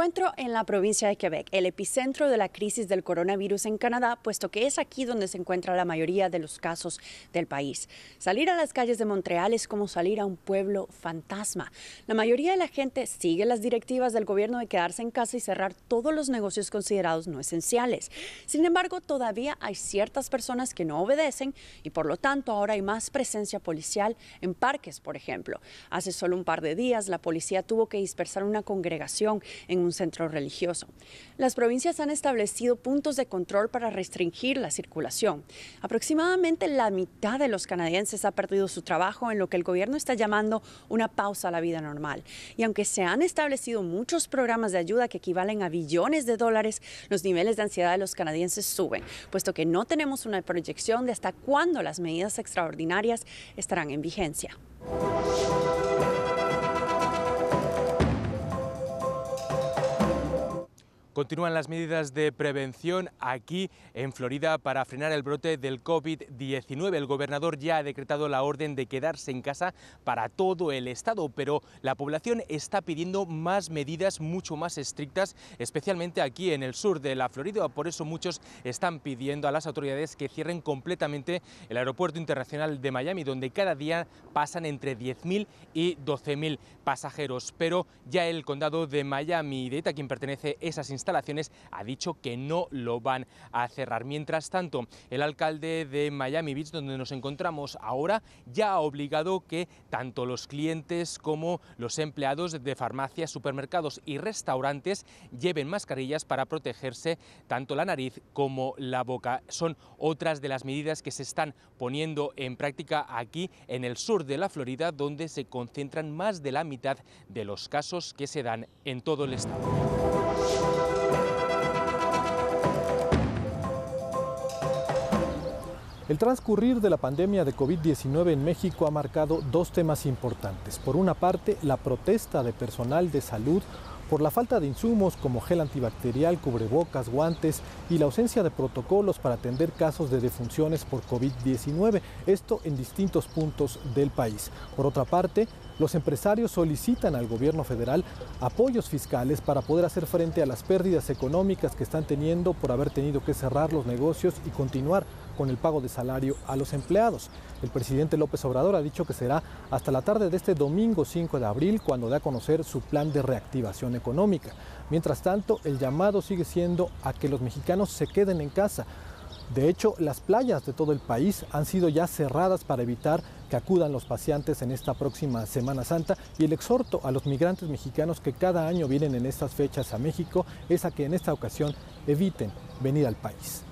encuentro en la provincia de Quebec, el epicentro de la crisis del coronavirus en Canadá, puesto que es aquí donde se encuentra la mayoría de los casos del país. Salir a las calles de Montreal es como salir a un pueblo fantasma. La mayoría de la gente sigue las directivas del gobierno de quedarse en casa y cerrar todos los negocios considerados no esenciales. Sin embargo, todavía hay ciertas personas que no obedecen y por lo tanto ahora hay más presencia policial en parques, por ejemplo. Hace solo un par de días la policía tuvo que dispersar una congregación en un un centro religioso. Las provincias han establecido puntos de control para restringir la circulación. Aproximadamente la mitad de los canadienses ha perdido su trabajo en lo que el gobierno está llamando una pausa a la vida normal. Y aunque se han establecido muchos programas de ayuda que equivalen a billones de dólares, los niveles de ansiedad de los canadienses suben, puesto que no tenemos una proyección de hasta cuándo las medidas extraordinarias estarán en vigencia. Continúan las medidas de prevención aquí en Florida para frenar el brote del COVID-19. El gobernador ya ha decretado la orden de quedarse en casa para todo el estado, pero la población está pidiendo más medidas mucho más estrictas, especialmente aquí en el sur de la Florida. Por eso muchos están pidiendo a las autoridades que cierren completamente el aeropuerto internacional de Miami, donde cada día pasan entre 10.000 y 12.000 pasajeros. Pero ya el condado de Miami de a quien pertenece esas instancias, ha dicho que no lo van a cerrar. Mientras tanto, el alcalde de Miami Beach, donde nos encontramos ahora, ya ha obligado que tanto los clientes como los empleados de farmacias, supermercados y restaurantes lleven mascarillas para protegerse tanto la nariz como la boca. Son otras de las medidas que se están poniendo en práctica aquí en el sur de la Florida, donde se concentran más de la mitad de los casos que se dan en todo el estado. El transcurrir de la pandemia de COVID-19 en México ha marcado dos temas importantes. Por una parte, la protesta de personal de salud por la falta de insumos como gel antibacterial, cubrebocas, guantes y la ausencia de protocolos para atender casos de defunciones por COVID-19, esto en distintos puntos del país. Por otra parte, los empresarios solicitan al gobierno federal apoyos fiscales para poder hacer frente a las pérdidas económicas que están teniendo por haber tenido que cerrar los negocios y continuar con el pago de salario a los empleados. El presidente López Obrador ha dicho que será hasta la tarde de este domingo 5 de abril cuando dé a conocer su plan de reactivación económica. Mientras tanto, el llamado sigue siendo a que los mexicanos se queden en casa. De hecho, las playas de todo el país han sido ya cerradas para evitar que acudan los pacientes en esta próxima Semana Santa y el exhorto a los migrantes mexicanos que cada año vienen en estas fechas a México es a que en esta ocasión eviten venir al país.